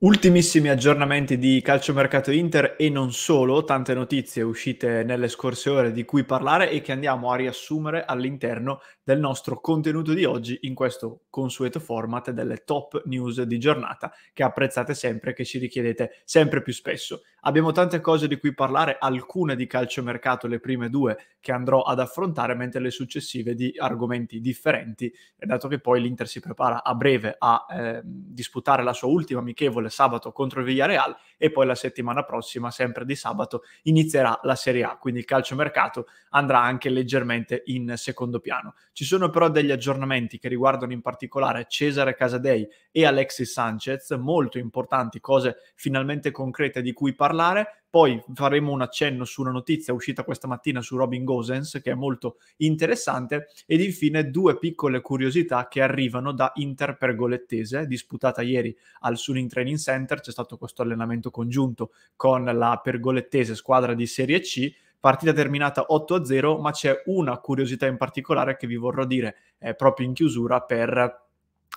Ultimissimi aggiornamenti di calciomercato Inter e non solo, tante notizie uscite nelle scorse ore di cui parlare e che andiamo a riassumere all'interno del nostro contenuto di oggi in questo consueto format delle top news di giornata che apprezzate sempre, che ci richiedete sempre più spesso. Abbiamo tante cose di cui parlare, alcune di calciomercato, le prime due che andrò ad affrontare, mentre le successive di argomenti differenti, dato che poi l'Inter si prepara a breve a eh, disputare la sua ultima amichevole sabato contro il Villarreal e poi la settimana prossima, sempre di sabato, inizierà la Serie A, quindi il calciomercato andrà anche leggermente in secondo piano. Ci sono però degli aggiornamenti che riguardano in particolare Cesare Casadei e Alexis Sanchez, molto importanti, cose finalmente concrete di cui parlare. Poi faremo un accenno su una notizia uscita questa mattina su Robin Gosens che è molto interessante ed infine due piccole curiosità che arrivano da Inter Pergolettese disputata ieri al Suning Training Center, c'è stato questo allenamento allenamento congiunto con la pergolettese squadra di Serie C, partita terminata 8-0, ma c'è una curiosità in particolare che vi vorrò dire eh, proprio in chiusura per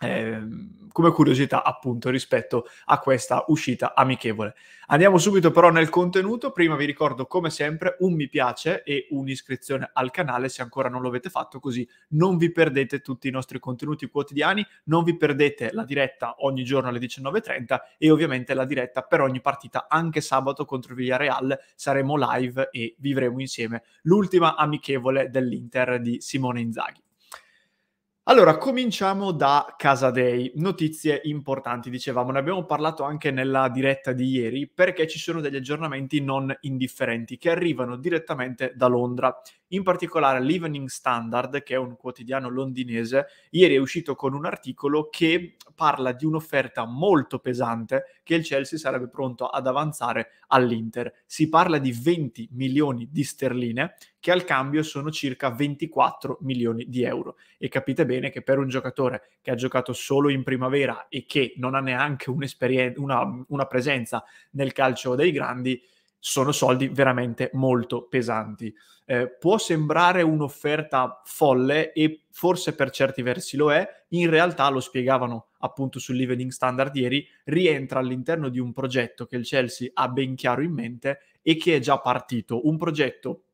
Ehm, come curiosità appunto rispetto a questa uscita amichevole. Andiamo subito però nel contenuto, prima vi ricordo come sempre un mi piace e un'iscrizione al canale se ancora non lo avete fatto così non vi perdete tutti i nostri contenuti quotidiani, non vi perdete la diretta ogni giorno alle 19.30 e ovviamente la diretta per ogni partita anche sabato contro Villarreal saremo live e vivremo insieme l'ultima amichevole dell'Inter di Simone Inzaghi. Allora, cominciamo da Casa Dei. Notizie importanti, dicevamo, ne abbiamo parlato anche nella diretta di ieri perché ci sono degli aggiornamenti non indifferenti che arrivano direttamente da Londra in particolare l'Evening Standard, che è un quotidiano londinese, ieri è uscito con un articolo che parla di un'offerta molto pesante che il Chelsea sarebbe pronto ad avanzare all'Inter. Si parla di 20 milioni di sterline, che al cambio sono circa 24 milioni di euro. E capite bene che per un giocatore che ha giocato solo in primavera e che non ha neanche una, una presenza nel calcio dei grandi, sono soldi veramente molto pesanti. Eh, può sembrare un'offerta folle e forse per certi versi lo è, in realtà lo spiegavano appunto sul Living Standard ieri, rientra all'interno di un progetto che il Chelsea ha ben chiaro in mente e che è già partito, un progetto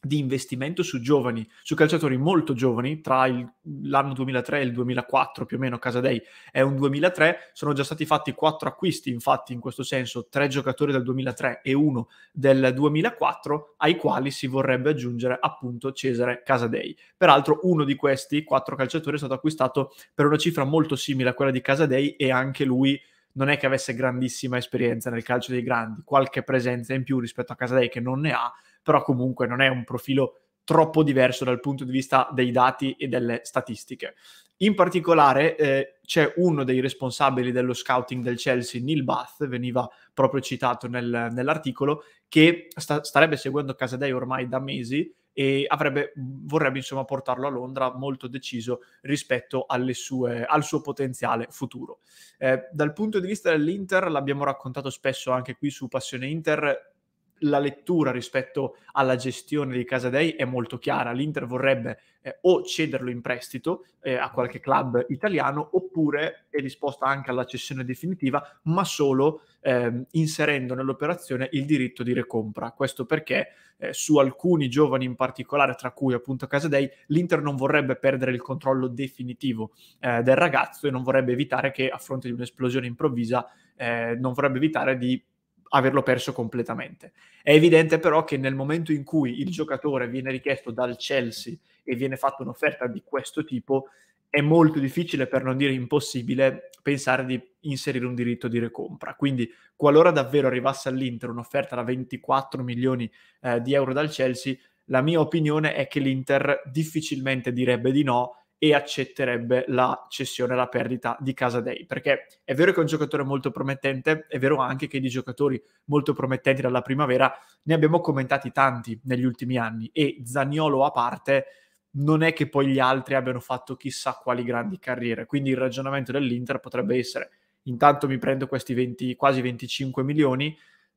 di investimento su giovani, su calciatori molto giovani, tra il, l'anno 2003 e il 2004 più o meno, Casadei è un 2003, sono già stati fatti quattro acquisti, infatti in questo senso tre giocatori del 2003 e uno del 2004, ai quali si vorrebbe aggiungere appunto Cesare Casadei. Peraltro uno di questi quattro calciatori è stato acquistato per una cifra molto simile a quella di Casadei e anche lui non è che avesse grandissima esperienza nel calcio dei grandi, qualche presenza in più rispetto a Casadei che non ne ha, però comunque non è un profilo troppo diverso dal punto di vista dei dati e delle statistiche. In particolare eh, c'è uno dei responsabili dello scouting del Chelsea, Neil Bath, veniva proprio citato nel, nell'articolo, che sta, starebbe seguendo Casadei ormai da mesi e avrebbe, vorrebbe insomma portarlo a Londra molto deciso rispetto sue, al suo potenziale futuro. Eh, dal punto di vista dell'Inter, l'abbiamo raccontato spesso anche qui su Passione Inter, la lettura rispetto alla gestione di Casadei è molto chiara. L'Inter vorrebbe eh, o cederlo in prestito eh, a qualche club italiano oppure è disposta anche alla cessione definitiva, ma solo eh, inserendo nell'operazione il diritto di recompra. Questo perché eh, su alcuni giovani in particolare, tra cui appunto Casadei, l'Inter non vorrebbe perdere il controllo definitivo eh, del ragazzo e non vorrebbe evitare che a fronte di un'esplosione improvvisa eh, non vorrebbe evitare di averlo perso completamente. È evidente però che nel momento in cui il giocatore viene richiesto dal Chelsea e viene fatta un'offerta di questo tipo, è molto difficile, per non dire impossibile, pensare di inserire un diritto di recompra. Quindi, qualora davvero arrivasse all'Inter un'offerta da 24 milioni eh, di euro dal Chelsea, la mia opinione è che l'Inter difficilmente direbbe di no e accetterebbe la cessione, la perdita di Casa Dei. Perché è vero che è un giocatore molto promettente, è vero anche che di giocatori molto promettenti dalla primavera ne abbiamo commentati tanti negli ultimi anni e Zagnolo a parte non è che poi gli altri abbiano fatto chissà quali grandi carriere. Quindi il ragionamento dell'Inter potrebbe essere intanto mi prendo questi 20, quasi 25 milioni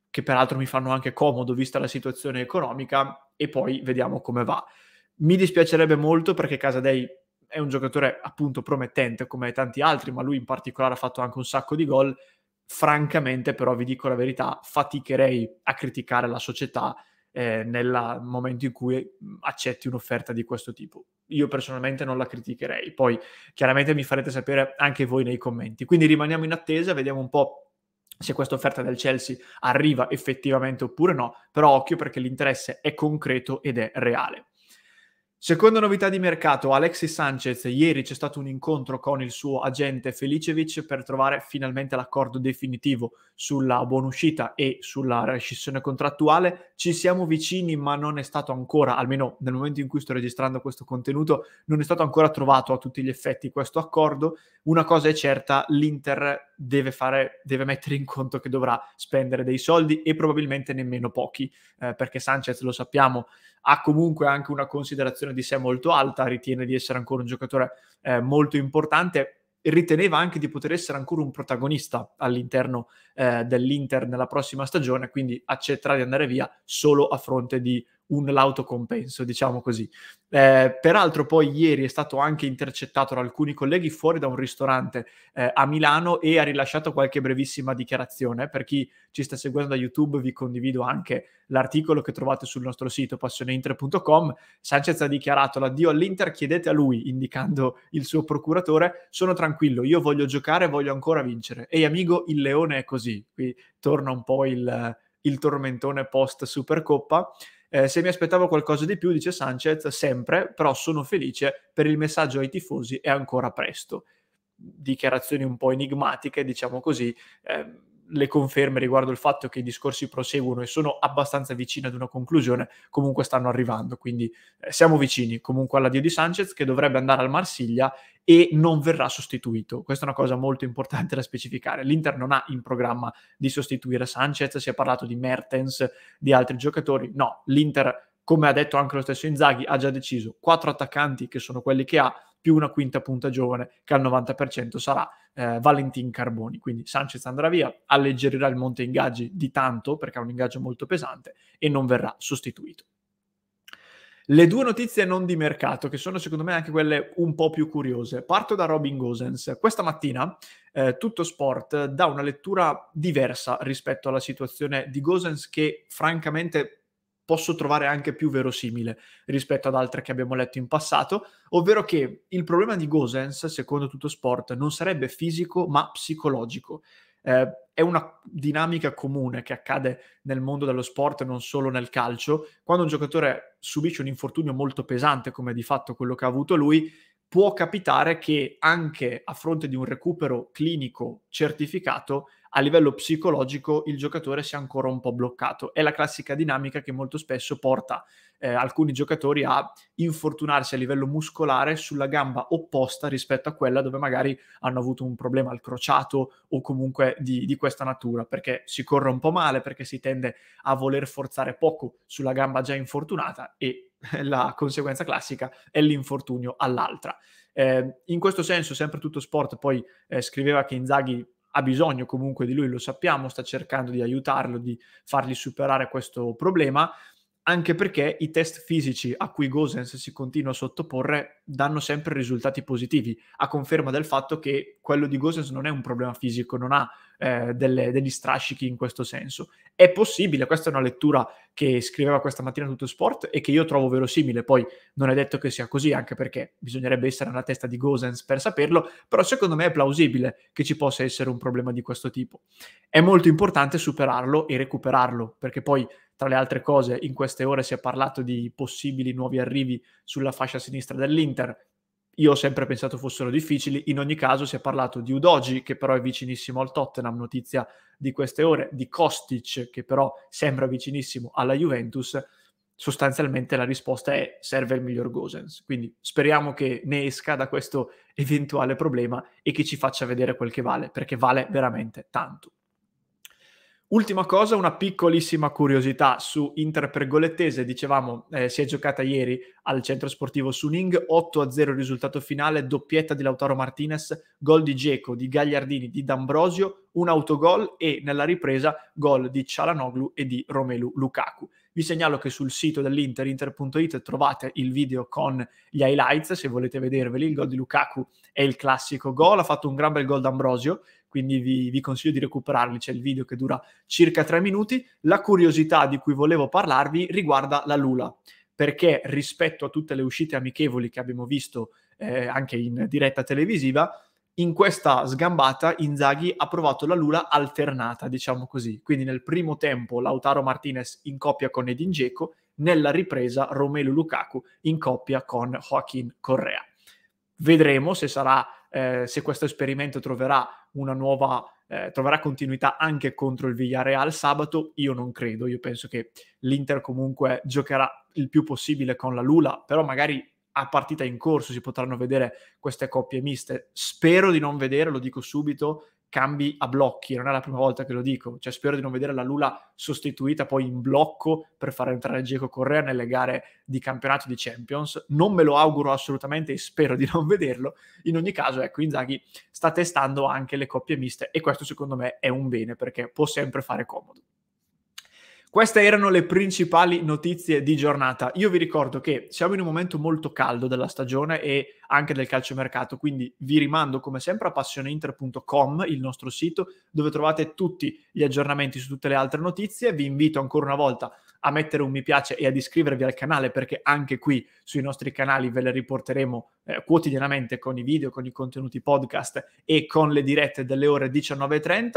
che peraltro mi fanno anche comodo vista la situazione economica e poi vediamo come va. Mi dispiacerebbe molto perché Casadei è un giocatore appunto promettente come tanti altri, ma lui in particolare ha fatto anche un sacco di gol. Francamente, però, vi dico la verità, faticherei a criticare la società eh, nel momento in cui accetti un'offerta di questo tipo. Io personalmente non la criticherei. Poi chiaramente mi farete sapere anche voi nei commenti. Quindi rimaniamo in attesa, vediamo un po' se questa offerta del Chelsea arriva effettivamente oppure no, però occhio perché l'interesse è concreto ed è reale. Seconda novità di mercato, Alexis Sanchez, ieri c'è stato un incontro con il suo agente Felicevic per trovare finalmente l'accordo definitivo sulla buonuscita e sulla rescissione contrattuale. Ci siamo vicini, ma non è stato ancora, almeno nel momento in cui sto registrando questo contenuto, non è stato ancora trovato a tutti gli effetti questo accordo. Una cosa è certa, l'Inter deve, fare, deve mettere in conto che dovrà spendere dei soldi e probabilmente nemmeno pochi, eh, perché Sanchez, lo sappiamo, ha comunque anche una considerazione di sé molto alta, ritiene di essere ancora un giocatore eh, molto importante, riteneva anche di poter essere ancora un protagonista all'interno eh, dell'Inter nella prossima stagione, quindi accetterà di andare via solo a fronte di un l'autocompenso, diciamo così. Eh, peraltro poi ieri è stato anche intercettato da alcuni colleghi fuori da un ristorante eh, a Milano e ha rilasciato qualche brevissima dichiarazione. Per chi ci sta seguendo da YouTube vi condivido anche l'articolo che trovate sul nostro sito passioneinter.com. Sanchez ha dichiarato l'addio all'Inter, chiedete a lui, indicando il suo procuratore, sono tranquillo, io voglio giocare, voglio ancora vincere. Ehi amico, il leone è così. Qui torna un po' il, il tormentone post Supercoppa. Eh, se mi aspettavo qualcosa di più, dice Sanchez, sempre, però sono felice per il messaggio ai tifosi, è ancora presto. Dichiarazioni un po' enigmatiche, diciamo così. Eh, le conferme riguardo il fatto che i discorsi proseguono e sono abbastanza vicini ad una conclusione, comunque stanno arrivando. Quindi eh, siamo vicini comunque all'addio di Sanchez che dovrebbe andare al Marsiglia e non verrà sostituito. Questa è una cosa molto importante da specificare. L'Inter non ha in programma di sostituire Sanchez, si è parlato di Mertens, di altri giocatori. No, l'Inter, come ha detto anche lo stesso Inzaghi, ha già deciso quattro attaccanti che sono quelli che ha più una quinta punta giovane che al 90% sarà eh, Valentin Carboni. Quindi Sanchez andrà via, alleggerirà il monte ingaggi di tanto perché ha un ingaggio molto pesante e non verrà sostituito. Le due notizie non di mercato, che sono secondo me anche quelle un po' più curiose. Parto da Robin Gosens. Questa mattina eh, Tutto Sport dà una lettura diversa rispetto alla situazione di Gosens che francamente posso trovare anche più verosimile rispetto ad altre che abbiamo letto in passato, ovvero che il problema di Gosens, secondo tutto sport, non sarebbe fisico ma psicologico. Eh, è una dinamica comune che accade nel mondo dello sport non solo nel calcio. Quando un giocatore subisce un infortunio molto pesante, come di fatto quello che ha avuto lui, può capitare che anche a fronte di un recupero clinico certificato a livello psicologico il giocatore sia ancora un po' bloccato. È la classica dinamica che molto spesso porta eh, alcuni giocatori a infortunarsi a livello muscolare sulla gamba opposta rispetto a quella dove magari hanno avuto un problema al crociato o comunque di, di questa natura, perché si corre un po' male, perché si tende a voler forzare poco sulla gamba già infortunata e la conseguenza classica è l'infortunio all'altra. Eh, in questo senso, sempre tutto sport poi eh, scriveva che Inzaghi ha bisogno comunque di lui, lo sappiamo, sta cercando di aiutarlo, di fargli superare questo problema, anche perché i test fisici a cui Gosens si continua a sottoporre danno sempre risultati positivi, a conferma del fatto che quello di Gosens non è un problema fisico, non ha eh, delle, degli strascichi in questo senso. È possibile, questa è una lettura che scriveva questa mattina tutto sport e che io trovo verosimile, poi non è detto che sia così, anche perché bisognerebbe essere nella testa di Gosens per saperlo, però secondo me è plausibile che ci possa essere un problema di questo tipo. È molto importante superarlo e recuperarlo, perché poi tra le altre cose, in queste ore si è parlato di possibili nuovi arrivi sulla fascia sinistra dell'Inter. Io ho sempre pensato fossero difficili, in ogni caso si è parlato di Udoji, che però è vicinissimo al Tottenham, notizia di queste ore, di Kostic che però sembra vicinissimo alla Juventus. Sostanzialmente la risposta è serve il miglior Gosens, quindi speriamo che ne esca da questo eventuale problema e che ci faccia vedere quel che vale, perché vale veramente tanto. Ultima cosa, una piccolissima curiosità su Inter Pergolettese, dicevamo eh, si è giocata ieri al centro sportivo Suning, 8-0 risultato finale, doppietta di Lautaro Martinez, gol di Geco, di Gagliardini, di D'Ambrosio, un autogol e nella ripresa gol di Cialanoglu e di Romelu Lukaku. Vi segnalo che sul sito dell'Inter, inter.it, trovate il video con gli highlights, se volete vederveli. Il gol di Lukaku è il classico gol, ha fatto un gran bel gol d'Ambrosio, quindi vi, vi, consiglio di recuperarli, c'è il video che dura circa tre minuti. La curiosità di cui volevo parlarvi riguarda la Lula, perché rispetto a tutte le uscite amichevoli che abbiamo visto eh, anche in diretta televisiva, in questa sgambata Inzaghi ha provato la Lula alternata, diciamo così. Quindi nel primo tempo Lautaro Martinez in coppia con Edin Dzeko, nella ripresa Romelu Lukaku in coppia con Joaquin Correa. Vedremo se, sarà, eh, se questo esperimento troverà una nuova eh, troverà continuità anche contro il Villarreal sabato? Io non credo, io penso che l'Inter comunque giocherà il più possibile con la Lula, però magari a partita in corso si potranno vedere queste coppie miste. Spero di non vedere, lo dico subito, cambi a blocchi, non è la prima volta che lo dico, cioè spero di non vedere la Lula sostituita poi in blocco per far entrare Geco Correa nelle gare di campionato di Champions, non me lo auguro assolutamente e spero di non vederlo, in ogni caso ecco Inzaghi sta testando anche le coppie miste e questo secondo me è un bene perché può sempre fare comodo. Queste erano le principali notizie di giornata. Io vi ricordo che siamo in un momento molto caldo della stagione e anche del calciomercato. Quindi vi rimando come sempre a passioneinter.com, il nostro sito, dove trovate tutti gli aggiornamenti su tutte le altre notizie. Vi invito ancora una volta a mettere un mi piace e ad iscrivervi al canale perché anche qui sui nostri canali ve le riporteremo eh, quotidianamente con i video, con i contenuti podcast e con le dirette delle ore 19.30.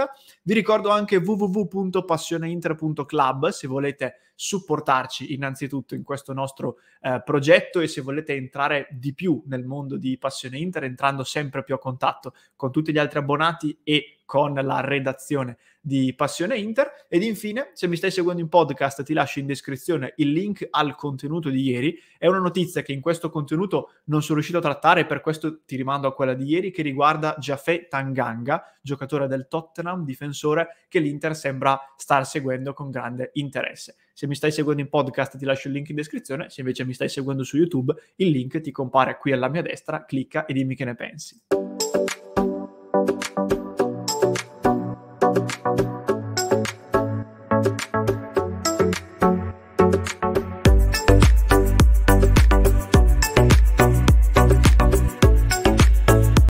Vi ricordo anche www.passioneinter.club se volete supportarci innanzitutto in questo nostro eh, progetto e se volete entrare di più nel mondo di Passione Inter, entrando sempre più a contatto con tutti gli altri abbonati e con la redazione di Passione Inter. Ed infine, se mi stai seguendo in podcast, ti lascio in descrizione il link al contenuto di ieri. È una notizia che in questo contenuto non sono riuscito a trattare, per questo ti rimando a quella di ieri, che riguarda Jaffe Tanganga, giocatore del Tottenham, difensore che l'Inter sembra star seguendo con grande interesse. Se mi stai seguendo in podcast ti lascio il link in descrizione, se invece mi stai seguendo su YouTube il link ti compare qui alla mia destra, clicca e dimmi che ne pensi.